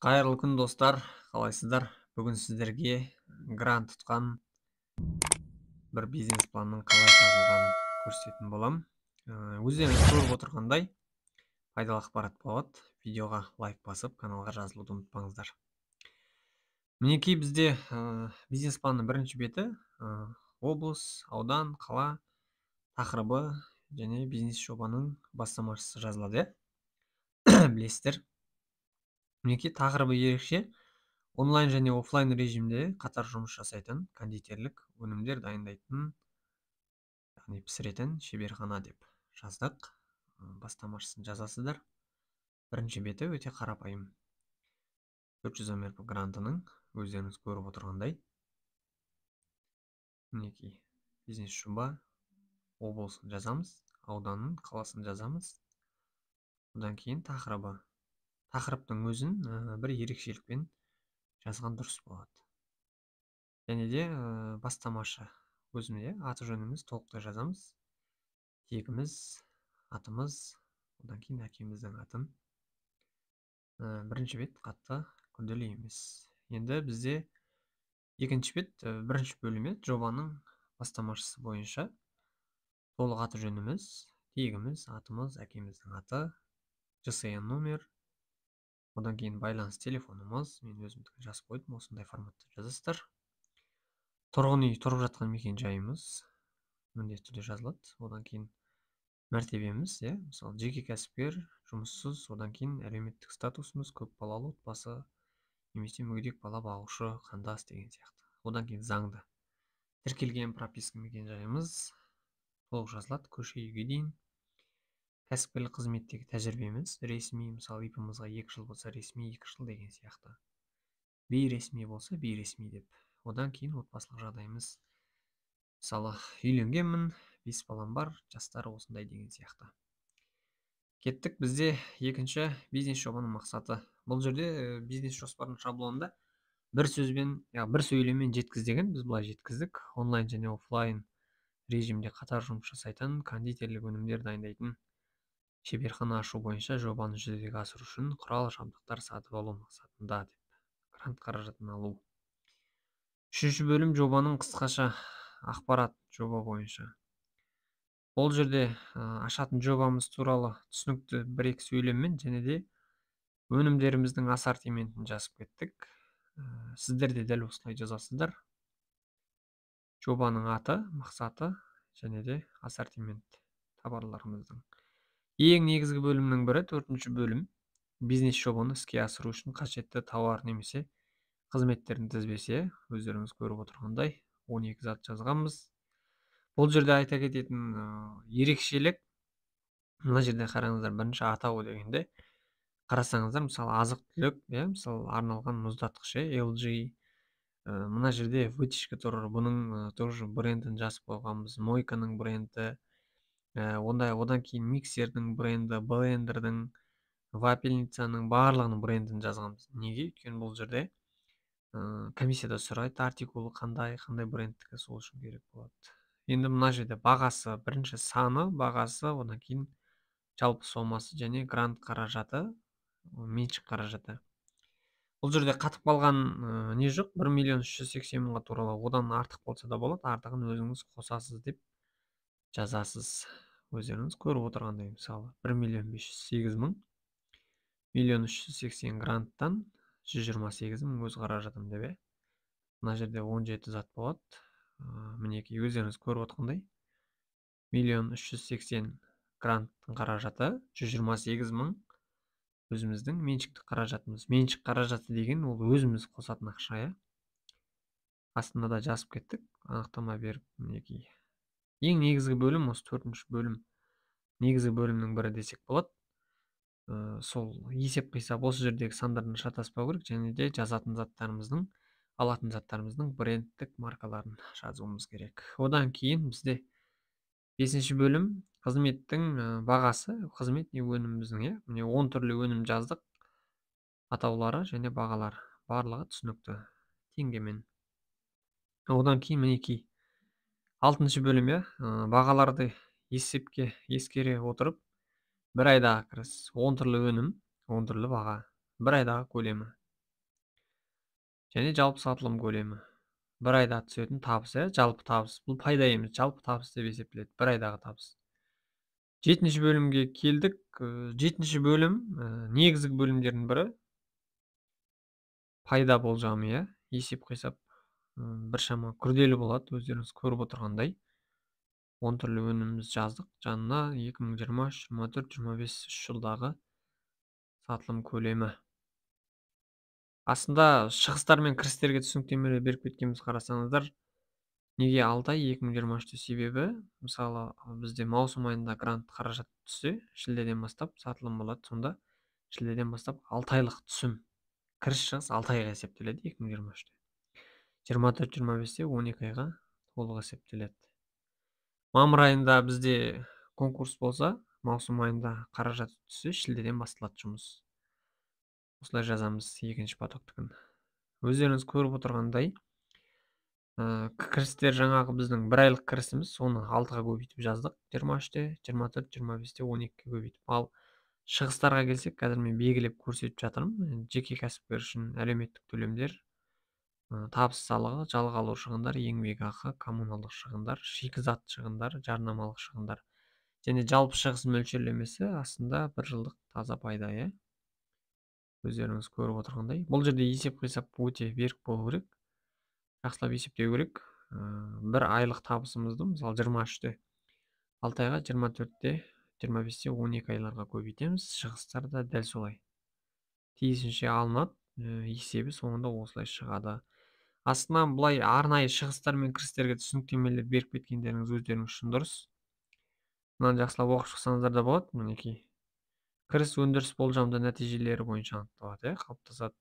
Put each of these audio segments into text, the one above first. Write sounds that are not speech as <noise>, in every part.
қайырлы күн достар қалайсыздар бүгін сіздерге грант тұтқан бір бизнес планның қалай жазылғанын көрсететін боламын э, өздеріңіз көріп отырғандай пайдалы ақпарат болады видеоға лайк басып каналға жазылуды ұмытпаңыздар мінекей бізде э, бизнес планның бірінші беті э, облыс аудан қала тақырыбы және бизнес жобаның бастамашысы жазылады иә <clears throat> білесіздер мінекей тақырыбы ерекше онлайн және офлайн режимде қатар жұмыс жасайтын кондитерлік өнімдер дайындайтын яғни пісіретін шеберхана деп жаздық бастамашысын жазасыздар бірінші беті өте қарапайым 400 мрп грантының өздеріңіз көріп отырғандай мінекей бизнес жоба облысын жазамыз ауданын қаласын жазамыз одан кейін тақырыбы тақырыптың өзін ә, бір ерекшелікпен жазған дұрыс болады және де ә, бастамашы иә аты жөніміз толықтай жазамыз тегіміз атымыз одан кейін әкеміздің атын ә, бірінші бет қатты күрделі емес енді бізде екінші бет ә, бірінші бөлімі жобаның бастамашысы бойынша толық аты жөніміз тегіміз атымыз әкеміздің аты жсн номер одан кейін байланыс телефонымыз мен өзімдікін жазып қойдым осындай форматта жазасыздар тұрғын үй тұрып жатқан мекен жайымыз міндетті түрде жазылады одан кейін мәртебеміз иә мысалы жеке кәсіпкер жұмыссыз одан кейін әлеуметтік статусымыз көпбалалы отбасы немесе мүгедек бала бағушы қандас деген сияқты одан кейін заңды тіркелген прописка мекенжайымыз толық жазылады көше үйге дейін кәсіпкерлік қызметтегі тәжірибеміз ресми мысалы ипмызға екі жыл болса ресми екі жыл деген сияқты бейресми болса бейресми деп одан кейін отбасылық жағдайымыз мысалы үйленгенмін бес балам бар жастары осындай деген сияқты кеттік бізде екінші бизнес жобаның мақсаты бұл жерде э, бизнес жоспардың шаблонында бір сөзбен бір сөйлеммен жеткіз деген біз былай жеткіздік онлайн және офлайн режимде қатар жұмыс жасайтын кондитерлік өнімдер дайындайтын шеберхана ашу бойынша жобаны жүзеге асыру үшін құрал жабдықтар сатып алу мақсатында деп грант қаражатын алу үшінші бөлім жобаның қысқаша ақпарат жоба бойынша бұл жерде ашатын жобамыз туралы түсінікті бір екі сөйлеммен және де өнімдеріміздің ассортиментін жазып кеттік сіздер де дәл осылай жазасыздар жобаның аты мақсаты және де ассортимент товарларымыздың ең негізгі бөлімнің бірі төртінші бөлім бизнес жобаны іске асыру үшін қажетті тауар немесе қызметтердің тізбесі өздеріңіз көріп отырғандай 12 зат жазғанбыз бұл жерде айта кететін ерекшелік мына жерде қараңыздар бірінші атауы дегенде қарасаңыздар мысалы азық түлік иә мысалы арналған мұздатқыш LG иә, мына жерде вытяжка тұр бұның тоже брендін жазып қойғанбыз мойканың бренді Ә, ондай одан кейін миксердің бренді блендердің вапельницаның барлығының брендін жазғанбыз неге өйткені бұл жерде ә, комиссияда сұрайды артикулы қандай қандай брендтікі сол үшін керек болады енді мына жерде бағасы бірінші саны бағасы одан кейін жалпы сомасы және грант қаражаты меншік қаражаты бұл жерде қатып қалған ә, не жоқ бір миллион үш жүз сексен мыңға туралы одан артық болса да болады артығын өзіңіз қосасыз деп жазасыз өздеріңіз көріп отырғандай мысалы бір миллион бес жүз сегіз мың миллион үш жүз сексен гранттан жүз жиырма сегіз мың өз қаражатым деп иә мына жерде он жеті зат болады мінекей өздеріңіз көріп отырғандай миллион үш жүз сексен гранттың қаражаты жүз жиырма сегіз мың өзіміздің меншікті қаражатымыз меншік қаражаты деген ол өзіміз қосатын ақша иә астына да жазып кеттік анықтама беріп мінекей ең негізгі бөлім осы төртінші бөлім негізгі бөлімнің бірі десек болады ә, сол есеп қисап осы жердегі сандардан шатаспау керек және де жазатын заттарымыздың алатын заттарымыздың брендтік маркаларын жазуымыз керек одан кейін бізде бесінші бөлім қызметтің э, бағасы қызмет не өніміміздің иә міне он түрлі өнім жаздық атаулары және бағалар барлығы түсінікті теңгемен одан кейін мінекей алтыншы бөлім иә э, бағаларды есепке ескере отырып бір айдағы кіріс он түрлі өнім он түрлі баға бір айдағы көлемі және жалпы сатылым көлемі бір айда түсетін табыс иә жалпы табыс бұл пайда емес жалпы табыс деп есептеледі бір айдағы табыс жетінші бөлімге келдік э, жетінші бөлім э, негізгі бөлімдердің бірі пайда болжамы иә есеп қисап біршама күрделі болады өздеріңіз көріп отырғандай он түрлі өніміміз жаздық жанына 2023-2024-2025 жылдағы сатылым көлемі Асында шығыстар мен кірістерге түсініктеме беріп кеткенбіз қарасаңыздар неге алты ай 2023 себебі мысалы бізде маусым айында грант қаражат түссе шілдеден бастап сатылым болады сонда шілдеден бастап алтайлық айлық түсім кіріс шығыс алты айға есептеледі 2023-те жиырма төрт жиырма бесте он екі айға толық есептеледі мамыр айында бізде конкурс болса маусым айында қаражат түссе шілдеден басталады жұмыс осылай жазамыз екінші потоктікін өздеріңіз көріп отырғандай кірістер жаңағы біздің бір айлық кірісіміз соны алтыға көбейтіп жаздық жиырма үште жиырма төрт жиырма бесте он екіге көбейтіп ал шығыстарға келсек қазір мен белгілеп көрсетіп жатырмын жеке кәсіпкер үшін әлеуметтік төлемдер Э, табыс салығы жалға алу шығындар еңбекақы коммуналдық шығындар шикізат шығындар жарнамалық шығындар және жалпы шығыс мөлшерлемесі астында бір жылдық таза пайда иә өздеріңіз көріп отырғандай бұл жерде есеп қисап өте берік болу керек жақсылап есептеу керек э, бір айлық табысымызды мысалы жиырма үште алты айға жиырма төртте жиырма бесте он екі айларға көбейтеміз шығыстар да дәл солай тиісінше алынады э, есебі соңында осылай шығады астынан былай арнайы шығыстар мен кірістерге түсініктемелер беріп кеткендеріңіз өздеріңіз үшін дұрыс мынаны жақсылап оқып шықсаңыздар да болады мінекей кіріс өндіріс болжамды нәтижелері бойынша анықталады иә қалыптасады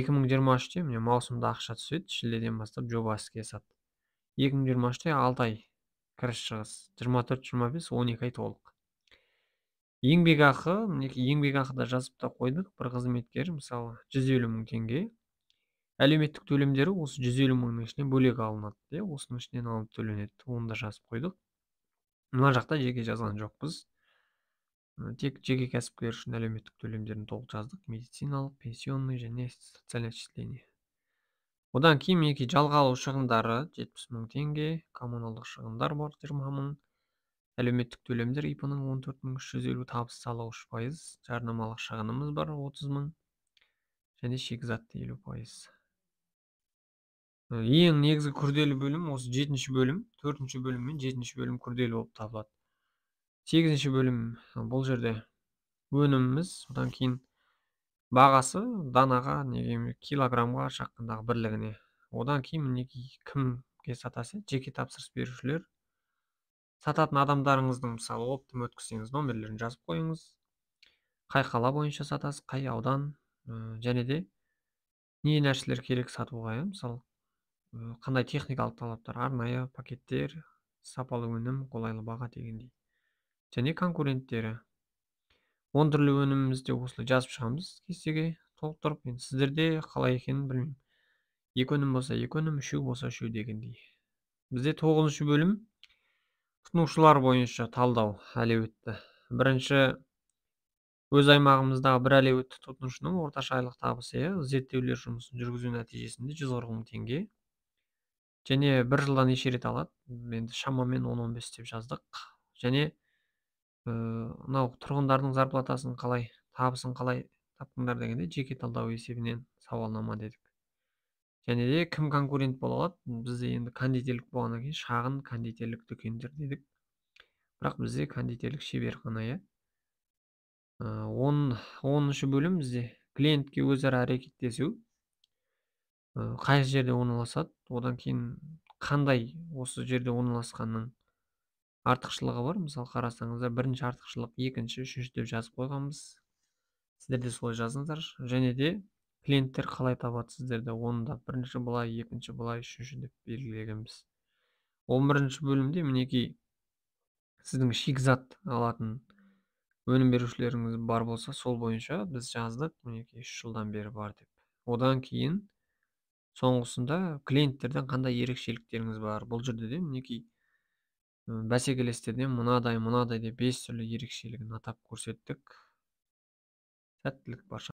екі мың жиырма үште міне маусымда ақша түседі шілдеден бастап жоба іске асады екі мың жиырма үште алты ай кіріс шығыс жиырма төрт жиырма бес он екі ай толық еңбекақы мінекей еңбекақыда жазып та қойдық бір қызметкер мысалы жүз елу мың теңге әлеуметтік төлемдері осы жүз елу мыңның ішінен бөлек алынады иә осының ішінен алынып төленеді оны да жазып қойдық мына жақта жеке жазған жоқпыз тек жеке кәсіпкер үшін әлеуметтік төлемдерін толық жаздық медициналық пенсионный және социальное отчисление одан кейін мінекей жалға алу шығындары жетпіс мың теңге коммуналдық шығындар бар жиырма мың әлеуметтік төлемдер ип ның он төрт мың үш жүз елу табыс салығы үш пайыз жарнамалық шығынымыз бар отыз мың және шикізатты елу пайыз ең негізгі күрделі бөлім осы жетінші бөлім төртінші бөлім мен жетінші бөлім күрделі болып табылады сегізінші бөлім бұл жерде өніміміз одан кейін бағасы данаға неге килограммға шаққандағы бірлігіне одан кейін мінекей кімге сатасыз жеке тапсырыс берушілер сататын адамдарыңыздың мысалы оптом өткізсеңіз номерлерін жазып қойыңыз қай қала бойынша сатасыз қай аудан және де не нәрселер керек сатуға иә мысалы қандай техникалық талаптар арнайы пакеттер сапалы өнім қолайлы баға дегендей және конкуренттері он түрлі өнімімізде осылай жазып шығамыз кестеге толықтырып енді сіздерде қалай екенін білмеймін екі өнім болса екі өнім үшеу болса үшеу дегендей бізде тоғызыншы бөлім тұтынушылар бойынша талдау әлеуетті бірінші өз аймағымыздағы бір әлеуетті тұтынушының орташа айлық табысы иә зерттеулер жұмысын жүргізу нәтижесінде жүз қырық теңге және бір жылда неше рет алады енді шамамен он 15 деп жаздық және э, мынау тұрғындардың зарплатасын қалай табысын қалай таптыңдар дегенде жеке талдау есебінен сауалнама дедік және де кім конкурент бола алады бізде енді кондитерлік болғаннан кейін шағын кондитерлік дүкендер дедік бірақ бізде кондитерлік шеберхана иә э, он оныншы бөлім бізде клиентке өзара әрекеттесу Э, қай жерде орналасады одан кейін қандай осы жерде орналасқанның артықшылығы бар мысалы қарасаңыздар бірінші артықшылық екінші үшінші деп жазып қойғанбыз сіздер де солай жазыңыздар және де клиенттер қалай табады сіздерді оны да бірінші былай екінші былай үшінші деп белгілегенбіз он бірінші бөлімде мінекей сіздің шикізат алатын өнім берушілеріңіз бар болса сол бойынша біз жаздық мінекей үш жылдан бері бар деп одан кейін соңғысында клиенттерден қандай ерекшеліктеріңіз бар бұл жерде де мінекей бәсекелестерден мынадай мынадай деп бес түрлі ерекшелігін атап көрсеттік сәттілік барша